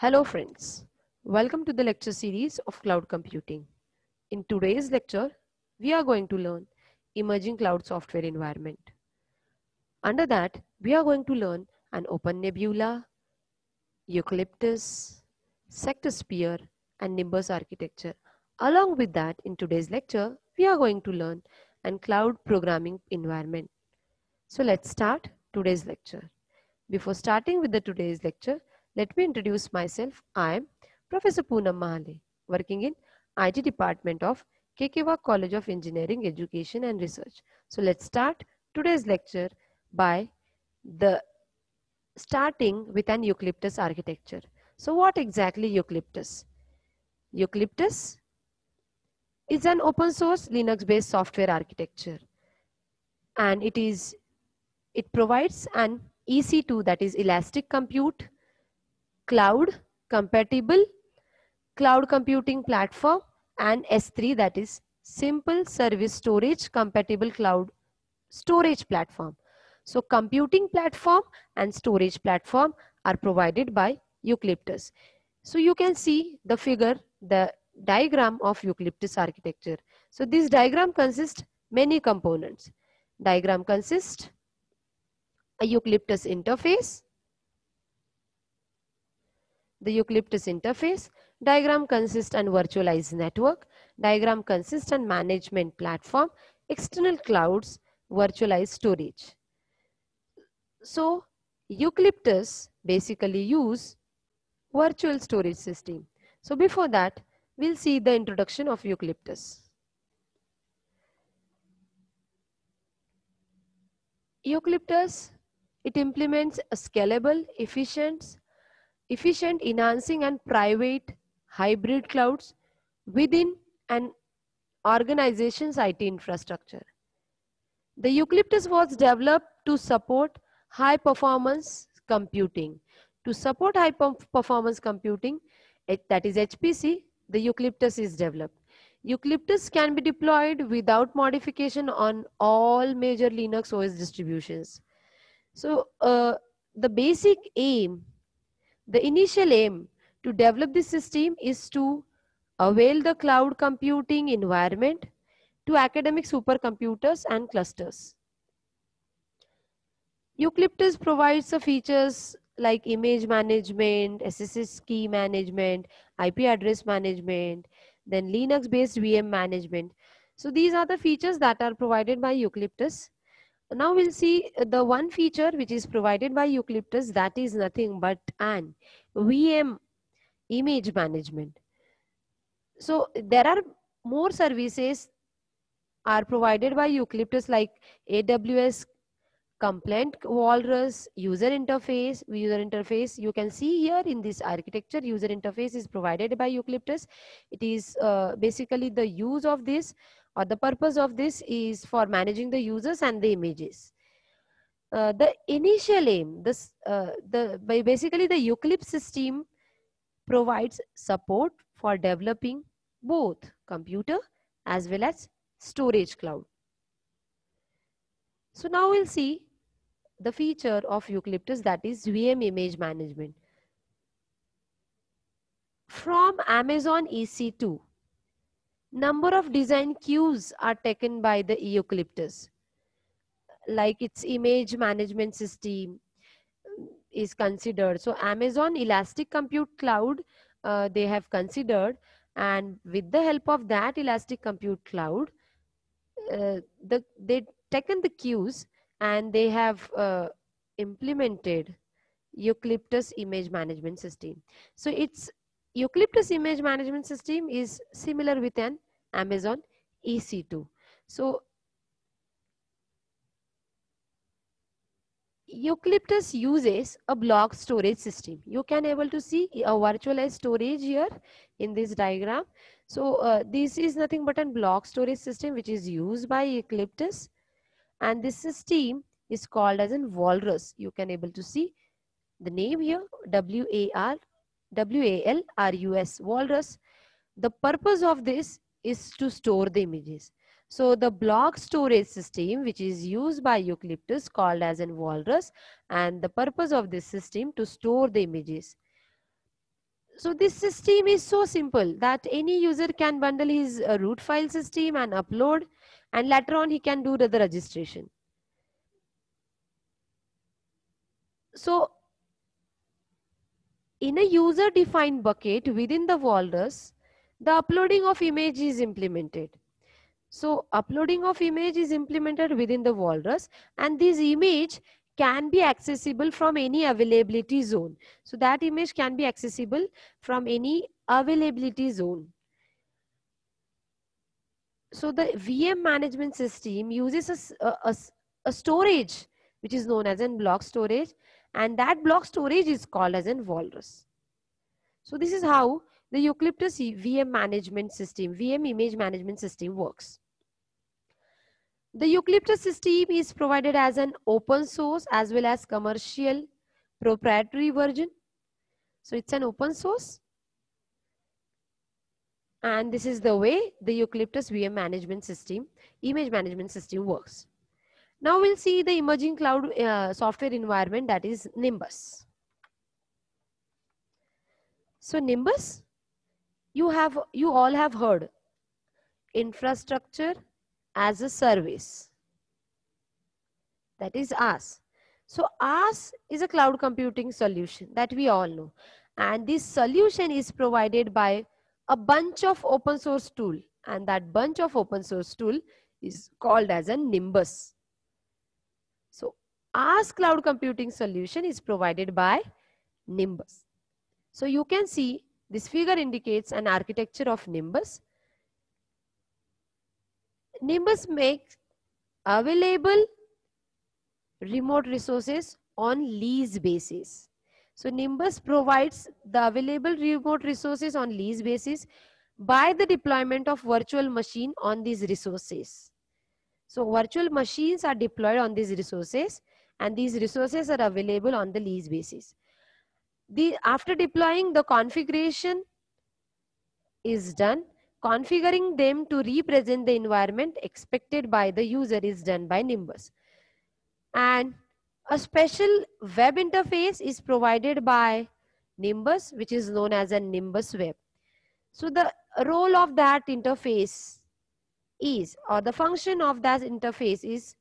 Hello friends, welcome to the lecture series of cloud computing. In today's lecture, we are going to learn emerging cloud software environment. Under that, we are going to learn an open nebula, eucalyptus, sector sphere and nimbus architecture. Along with that, in today's lecture, we are going to learn an cloud programming environment. So let's start today's lecture. Before starting with the today's lecture, let me introduce myself. I am Professor Poonam Mahale, working in IT Department of KKWA College of Engineering Education and Research. So let's start today's lecture by the starting with an eucalyptus architecture. So what exactly eucalyptus? Eucalyptus is an open source Linux based software architecture and it is it provides an EC2 that is elastic compute cloud compatible, cloud computing platform, and S3 that is simple service storage compatible cloud storage platform. So computing platform and storage platform are provided by Eucalyptus. So you can see the figure, the diagram of Eucalyptus architecture. So this diagram consists many components. Diagram consists a Eucalyptus interface, the Eucalyptus interface, diagram consists and virtualized network, diagram consists on management platform, external clouds, virtualized storage. So Eucalyptus basically use virtual storage system. So before that, we'll see the introduction of Eucalyptus. Eucalyptus, it implements a scalable, efficient, efficient enhancing and private hybrid clouds within an organization's IT infrastructure. The Eucalyptus was developed to support high performance computing. To support high performance computing, eh, that is HPC, the Eucalyptus is developed. Eucalyptus can be deployed without modification on all major Linux OS distributions. So uh, the basic aim the initial aim to develop this system is to avail the cloud computing environment to academic supercomputers and clusters. Eucalyptus provides the features like image management, SSH key management, IP address management, then Linux based VM management. So these are the features that are provided by Eucalyptus. Now we'll see uh, the one feature which is provided by Eucalyptus that is nothing but an VM image management. So there are more services are provided by Eucalyptus like AWS complaint walrus user interface user interface you can see here in this architecture user interface is provided by eucalyptus it is uh, basically the use of this or uh, the purpose of this is for managing the users and the images. Uh, the initial aim, this, uh, the, basically the Eclipse system provides support for developing both computer as well as storage cloud. So now we'll see the feature of Eucalyptus that is VM image management. From Amazon EC2, Number of design cues are taken by the eucalyptus, like its image management system is considered. So Amazon Elastic Compute Cloud, uh, they have considered and with the help of that Elastic Compute Cloud, uh, the, they taken the cues and they have uh, implemented eucalyptus image management system so it's eucalyptus image management system is similar with an Amazon EC2. So Eucalyptus uses a block storage system. You can able to see a virtualized storage here in this diagram. So uh, this is nothing but a block storage system which is used by Eucalyptus. And this system is called as in walrus. You can able to see the name here W-A-R, W-A-L-R-U-S, walrus. The purpose of this is to store the images. So the block storage system which is used by eucalyptus called as an walrus and the purpose of this system to store the images. So this system is so simple that any user can bundle his uh, root file system and upload and later on he can do the, the registration. So in a user defined bucket within the walrus, the uploading of image is implemented. So uploading of image is implemented within the walrus and this image can be accessible from any availability zone. So that image can be accessible from any availability zone. So the VM management system uses a, a, a storage which is known as in block storage and that block storage is called as in walrus. So this is how the Eucalyptus VM management system, VM image management system works. The Eucalyptus system is provided as an open source as well as commercial proprietary version. So it's an open source. And this is the way the Eucalyptus VM management system, image management system works. Now we'll see the emerging cloud uh, software environment that is Nimbus. So Nimbus you have you all have heard infrastructure as a service that is us so us is a cloud computing solution that we all know and this solution is provided by a bunch of open source tool and that bunch of open source tool is called as a nimbus so us cloud computing solution is provided by nimbus so you can see this figure indicates an architecture of Nimbus. Nimbus makes available remote resources on lease basis. So Nimbus provides the available remote resources on lease basis by the deployment of virtual machine on these resources. So virtual machines are deployed on these resources and these resources are available on the lease basis the after deploying the configuration is done configuring them to represent the environment expected by the user is done by nimbus and a special web interface is provided by nimbus which is known as a nimbus web so the role of that interface is or the function of that interface is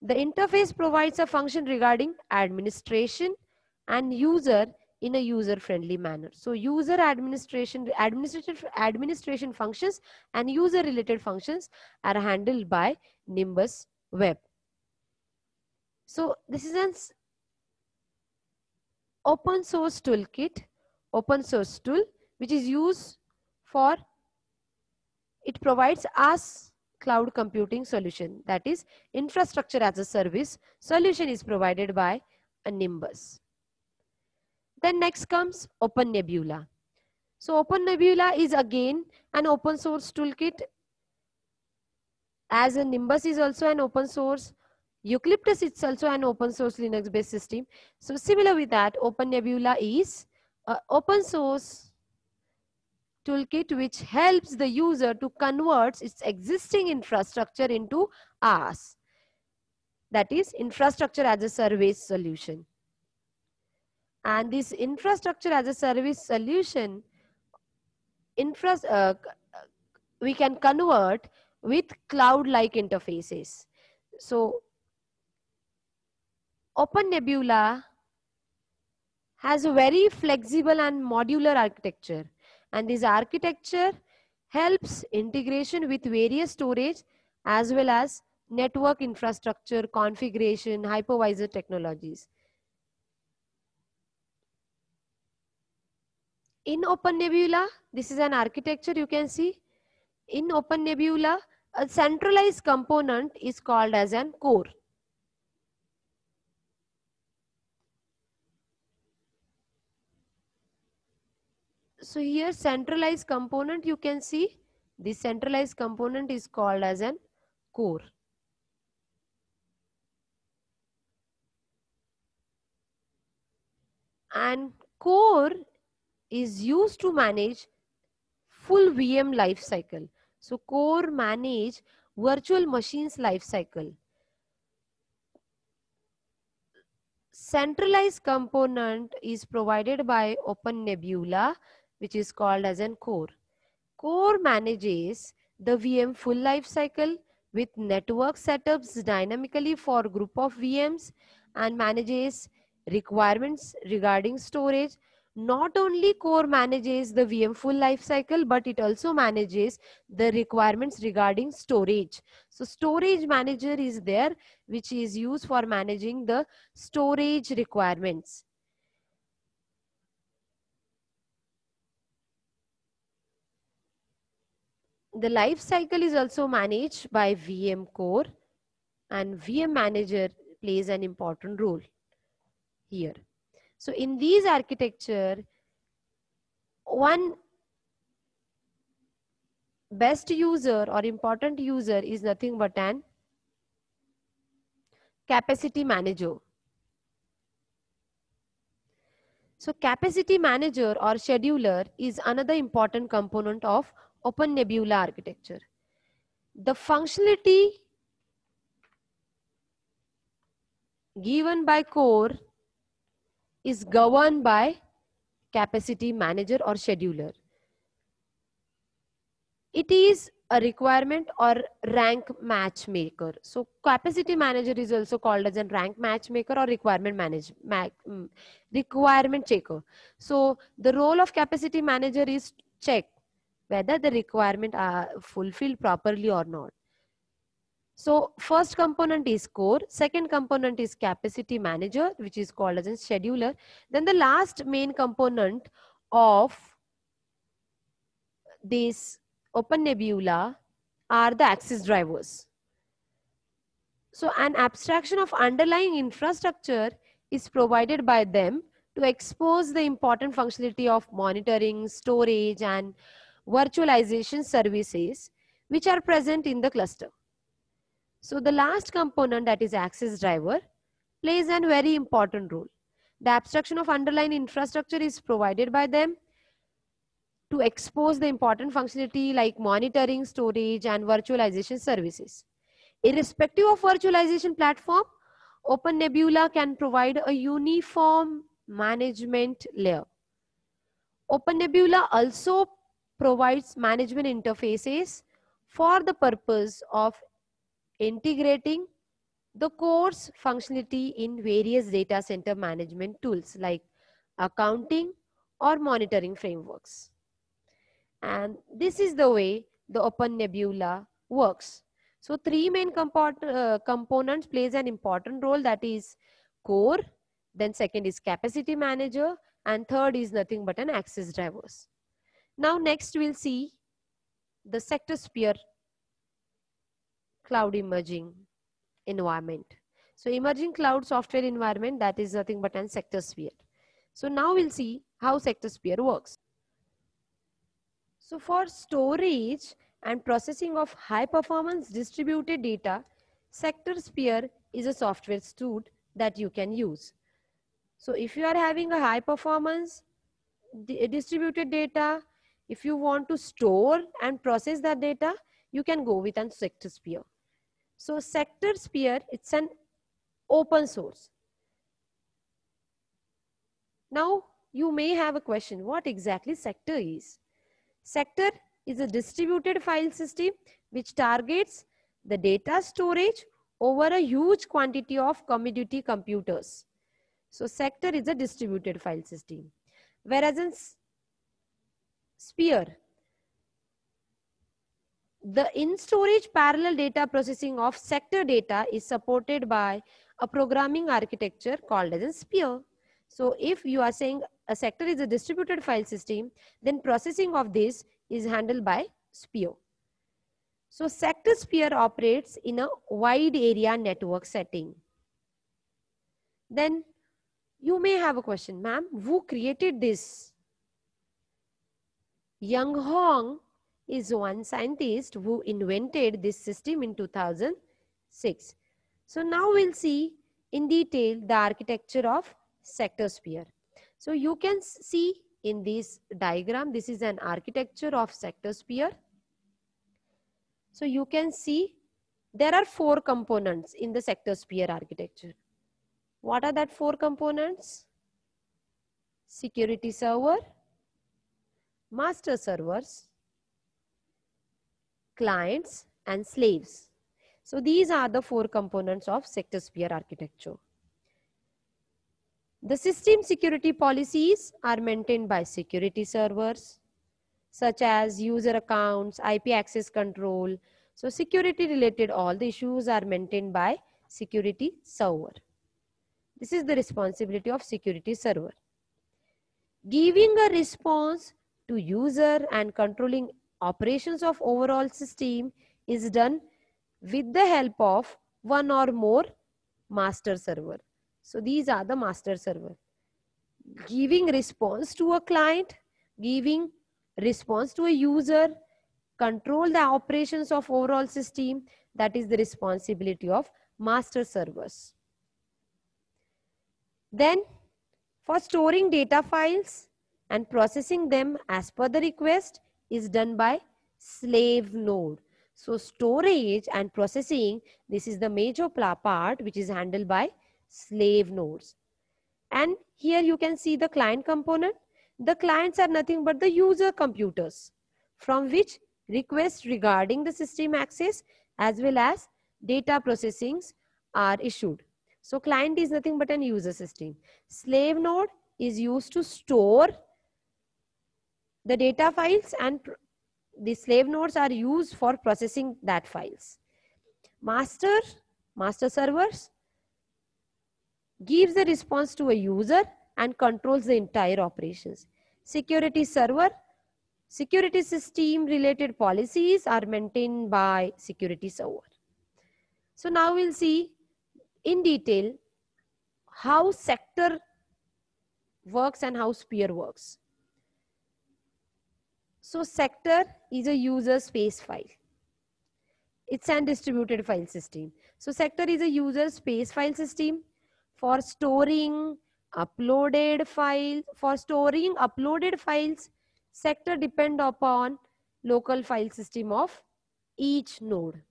the interface provides a function regarding administration and user in a user-friendly manner. So user administration, administrative administration functions and user-related functions are handled by Nimbus Web. So this is an open source toolkit, open source tool, which is used for, it provides us cloud computing solution. That is infrastructure as a service solution is provided by a Nimbus. Then next comes Open Nebula. So Open Nebula is again an open source toolkit. As a Nimbus is also an open source. Eucalyptus is also an open source Linux based system. So similar with that, Open Nebula is an open source toolkit which helps the user to convert its existing infrastructure into AS. That is infrastructure as a service solution. And this infrastructure as a service solution, infra uh, we can convert with cloud-like interfaces. So Open Nebula has a very flexible and modular architecture. And this architecture helps integration with various storage as well as network infrastructure, configuration, hypervisor technologies. In open nebula, this is an architecture you can see. In open nebula, a centralized component is called as an core. So here centralized component you can see this centralized component is called as an core. And core is used to manage full VM lifecycle. So core manage virtual machines lifecycle. Centralized component is provided by Open Nebula, which is called as an core. Core manages the VM full lifecycle with network setups dynamically for group of VMs and manages requirements regarding storage, not only core manages the VM full lifecycle, but it also manages the requirements regarding storage. So storage manager is there, which is used for managing the storage requirements. The life cycle is also managed by VM core and VM manager plays an important role here. So in these architecture, one best user or important user is nothing but an capacity manager. So capacity manager or scheduler is another important component of open nebula architecture. The functionality given by core is governed by capacity manager or scheduler. It is a requirement or rank matchmaker. So capacity manager is also called as a rank matchmaker or requirement manage, ma mm, requirement checker. So the role of capacity manager is check whether the requirement are fulfilled properly or not. So first component is core, second component is capacity manager, which is called as a scheduler. Then the last main component of this open nebula are the access drivers. So an abstraction of underlying infrastructure is provided by them to expose the important functionality of monitoring, storage, and virtualization services which are present in the cluster. So the last component that is access driver plays a very important role. The abstraction of underlying infrastructure is provided by them to expose the important functionality like monitoring, storage, and virtualization services. Irrespective of virtualization platform, Open Nebula can provide a uniform management layer. Open Nebula also provides management interfaces for the purpose of integrating the course functionality in various data center management tools like accounting or monitoring frameworks. And this is the way the Open Nebula works. So three main uh, components plays an important role that is core, then second is capacity manager, and third is nothing but an access drivers. Now next we'll see the sector sphere cloud emerging environment. So emerging cloud software environment, that is nothing but an sector sphere. So now we'll see how sector sphere works. So for storage and processing of high performance distributed data, sector sphere is a software suite that you can use. So if you are having a high performance distributed data, if you want to store and process that data, you can go with an sector sphere. So sector sphere, it's an open source. Now you may have a question, what exactly sector is? Sector is a distributed file system which targets the data storage over a huge quantity of commodity computers. So sector is a distributed file system. Whereas in sphere, the in-storage parallel data processing of sector data is supported by a programming architecture called as a spear. So if you are saying a sector is a distributed file system, then processing of this is handled by spear. So sector spear operates in a wide area network setting. Then you may have a question, ma'am, who created this? Yang Hong is one scientist who invented this system in 2006. So now we'll see in detail the architecture of sector sphere. So you can see in this diagram, this is an architecture of sector sphere. So you can see there are four components in the sector sphere architecture. What are that four components? Security server, master servers, clients, and slaves. So these are the four components of sector sphere architecture. The system security policies are maintained by security servers, such as user accounts, IP access control. So security related all the issues are maintained by security server. This is the responsibility of security server. Giving a response to user and controlling Operations of overall system is done with the help of one or more master server. So these are the master server. Giving response to a client, giving response to a user, control the operations of overall system. That is the responsibility of master servers. Then for storing data files and processing them as per the request is done by slave node. So storage and processing, this is the major part which is handled by slave nodes. And here you can see the client component. The clients are nothing but the user computers from which requests regarding the system access as well as data processings are issued. So client is nothing but an user system. Slave node is used to store the data files and the slave nodes are used for processing that files. Master, master servers gives the response to a user and controls the entire operations. Security server, security system related policies are maintained by security server. So now we'll see in detail how sector works and how sphere works. So sector is a user space file. It's an distributed file system. So sector is a user space file system for storing uploaded files. For storing uploaded files, sector depend upon local file system of each node.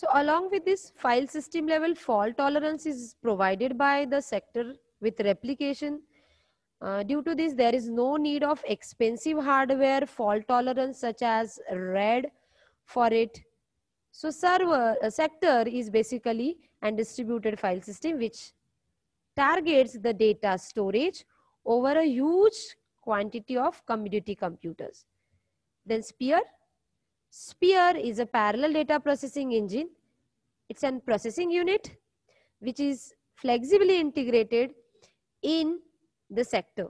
So along with this file system level fault tolerance is provided by the sector with replication. Uh, due to this, there is no need of expensive hardware fault tolerance such as RAID for it. So server uh, sector is basically an distributed file system which targets the data storage over a huge quantity of commodity computers. Then Spear Spear is a parallel data processing engine. It's an processing unit which is flexibly integrated in the sector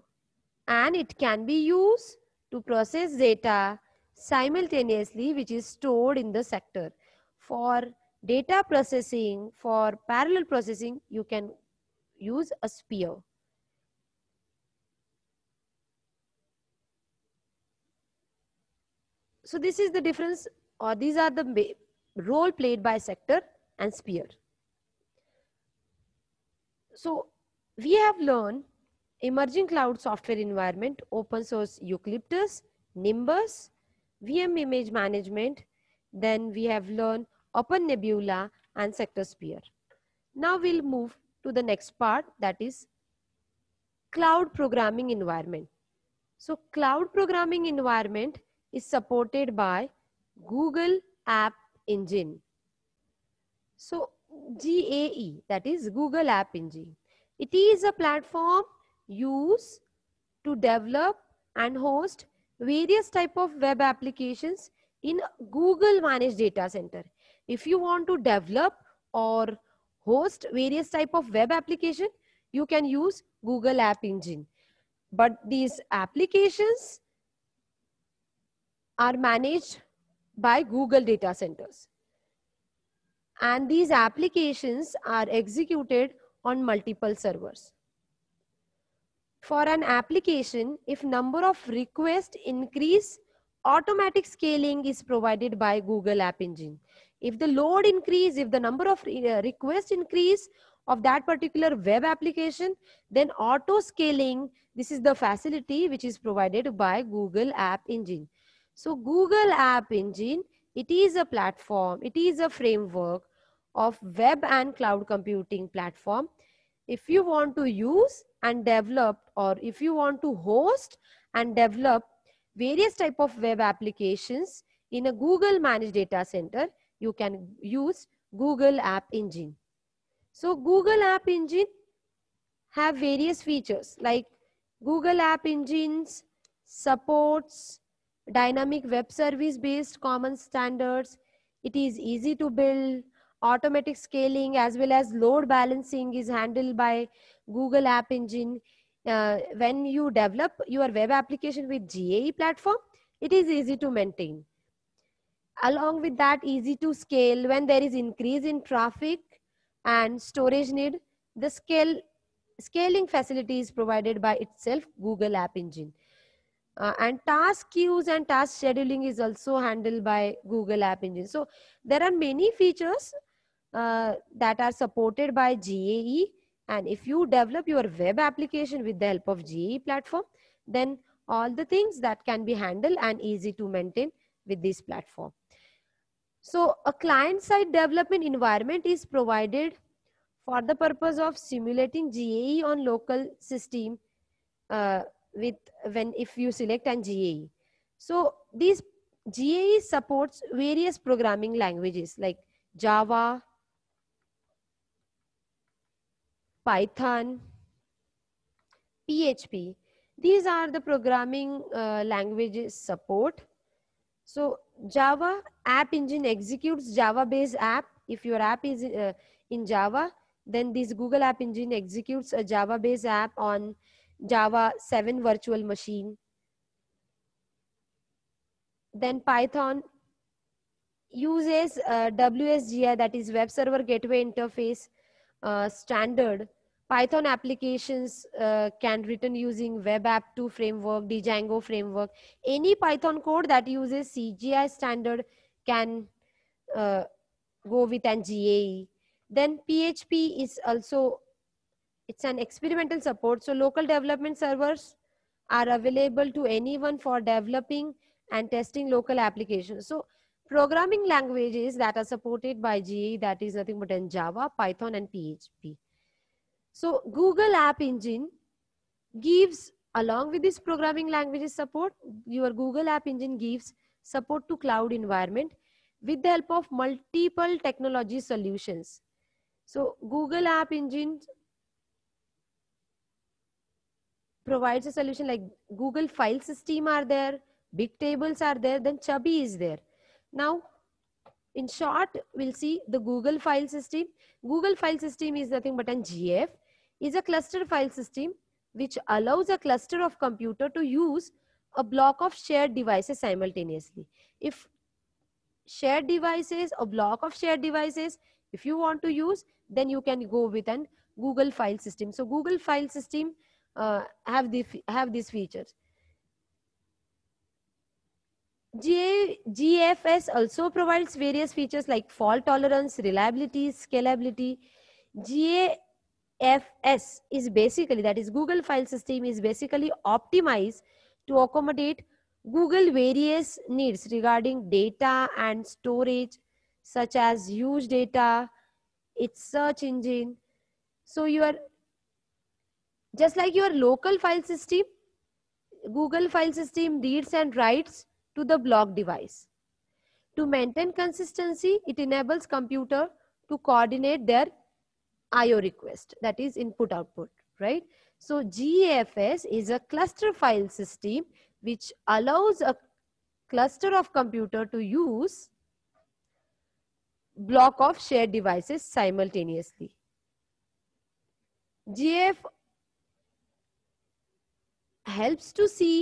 and it can be used to process data simultaneously which is stored in the sector. For data processing, for parallel processing, you can use a spear. So this is the difference or these are the role played by sector and sphere. So we have learned emerging cloud software environment, open source Eucalyptus, Nimbus, VM image management. Then we have learned open nebula and sector sphere. Now we'll move to the next part that is cloud programming environment. So cloud programming environment is supported by Google App Engine. So GAE, that is Google App Engine. It is a platform used to develop and host various type of web applications in Google managed data center. If you want to develop or host various type of web application, you can use Google App Engine. But these applications are managed by Google data centers. And these applications are executed on multiple servers. For an application, if number of requests increase, automatic scaling is provided by Google App Engine. If the load increase, if the number of uh, requests increase of that particular web application, then auto scaling, this is the facility which is provided by Google App Engine. So Google App Engine, it is a platform, it is a framework of web and cloud computing platform. If you want to use and develop or if you want to host and develop various type of web applications in a Google managed data center, you can use Google App Engine. So Google App Engine have various features like Google App Engines supports dynamic web service based common standards. It is easy to build. Automatic scaling as well as load balancing is handled by Google App Engine. Uh, when you develop your web application with GAE platform, it is easy to maintain. Along with that, easy to scale when there is increase in traffic and storage need, the scale scaling facility is provided by itself Google App Engine. Uh, and task queues and task scheduling is also handled by Google App Engine. So there are many features uh, that are supported by GAE. And if you develop your web application with the help of GAE platform, then all the things that can be handled and easy to maintain with this platform. So a client-side development environment is provided for the purpose of simulating GAE on local system uh, with when if you select an GAE. So these GAE supports various programming languages like Java, Python, PHP. These are the programming uh, languages support. So Java App Engine executes Java-based app. If your app is uh, in Java, then this Google App Engine executes a Java-based app on Java 7 virtual machine. Then Python uses uh, WSGI, that is Web Server Gateway Interface uh, standard. Python applications uh, can written using Web App 2 framework, Django framework. Any Python code that uses CGI standard can uh, go with NGAE. Then PHP is also it's an experimental support. So local development servers are available to anyone for developing and testing local applications. So programming languages that are supported by GE, that is nothing but in Java, Python, and PHP. So Google App Engine gives, along with this programming languages support, your Google App Engine gives support to cloud environment with the help of multiple technology solutions. So Google App Engine provides a solution like Google file system are there, big tables are there, then Chubby is there. Now, in short, we'll see the Google file system. Google file system is nothing but an GF is a cluster file system which allows a cluster of computer to use a block of shared devices simultaneously. If shared devices or block of shared devices, if you want to use, then you can go with an Google file system. So Google file system uh, have the have these features. GFS also provides various features like fault tolerance, reliability, scalability. GFS is basically, that is Google file system is basically optimized to accommodate Google various needs regarding data and storage such as huge data, its search engine. So your just like your local file system, Google file system reads and writes to the block device. To maintain consistency, it enables computer to coordinate their IO request, that is input output, right? So GFS is a cluster file system which allows a cluster of computer to use block of shared devices simultaneously. Gf helps to see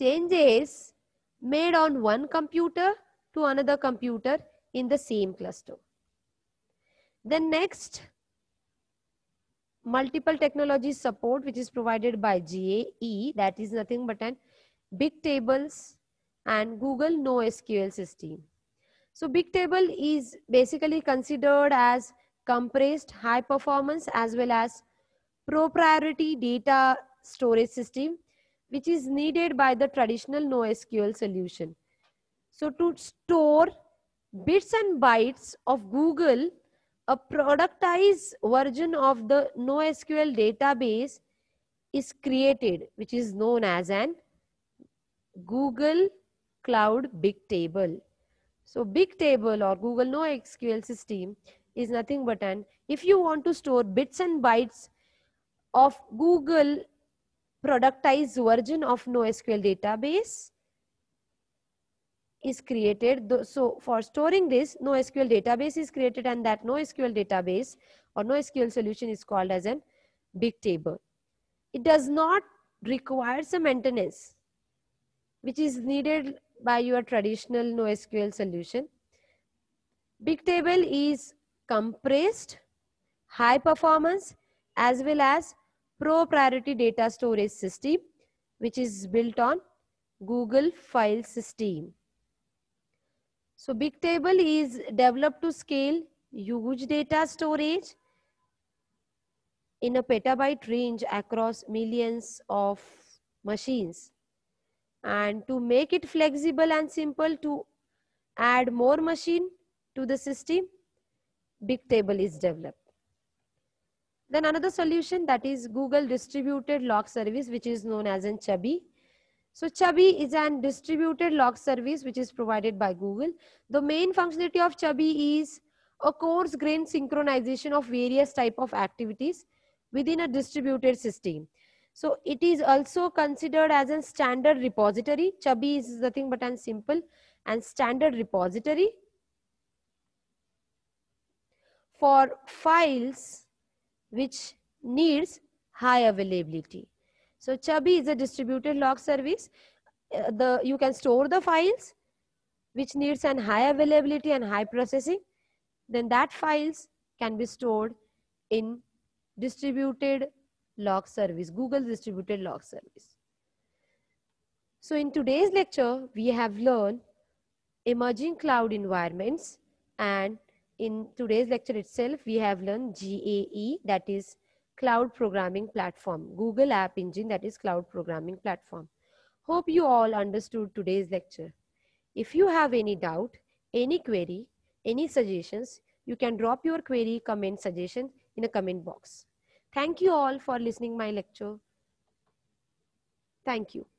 changes made on one computer to another computer in the same cluster. Then next, multiple technology support which is provided by GAE that is nothing but an big tables and Google NoSQL system. So big table is basically considered as compressed high performance as well as proprietary data storage system, which is needed by the traditional NoSQL solution. So to store bits and bytes of Google, a productized version of the NoSQL database is created, which is known as an Google Cloud Big Table. So Big Table or Google NoSQL system is nothing but an, if you want to store bits and bytes of Google productized version of NoSQL database is created. So for storing this, NoSQL database is created and that NoSQL database or NoSQL solution is called as a big table. It does not require some maintenance which is needed by your traditional NoSQL solution. Big table is compressed, high performance as well as Pro priority data storage system, which is built on Google file system. So Bigtable is developed to scale huge data storage in a petabyte range across millions of machines. And to make it flexible and simple to add more machine to the system, Bigtable is developed. Then another solution that is Google distributed log service, which is known as in Chubby. So Chubby is an distributed log service which is provided by Google. The main functionality of Chubby is a coarse grain synchronization of various type of activities within a distributed system. So it is also considered as a standard repository. Chubby is nothing but an simple and standard repository for files which needs high availability. So Chubby is a distributed log service. Uh, the, you can store the files which needs an high availability and high processing. Then that files can be stored in distributed log service, Google distributed log service. So in today's lecture, we have learned emerging cloud environments and in today's lecture itself, we have learned GAE, that is Cloud Programming Platform, Google App Engine, that is Cloud Programming Platform. Hope you all understood today's lecture. If you have any doubt, any query, any suggestions, you can drop your query, comment, suggestion in a comment box. Thank you all for listening my lecture. Thank you.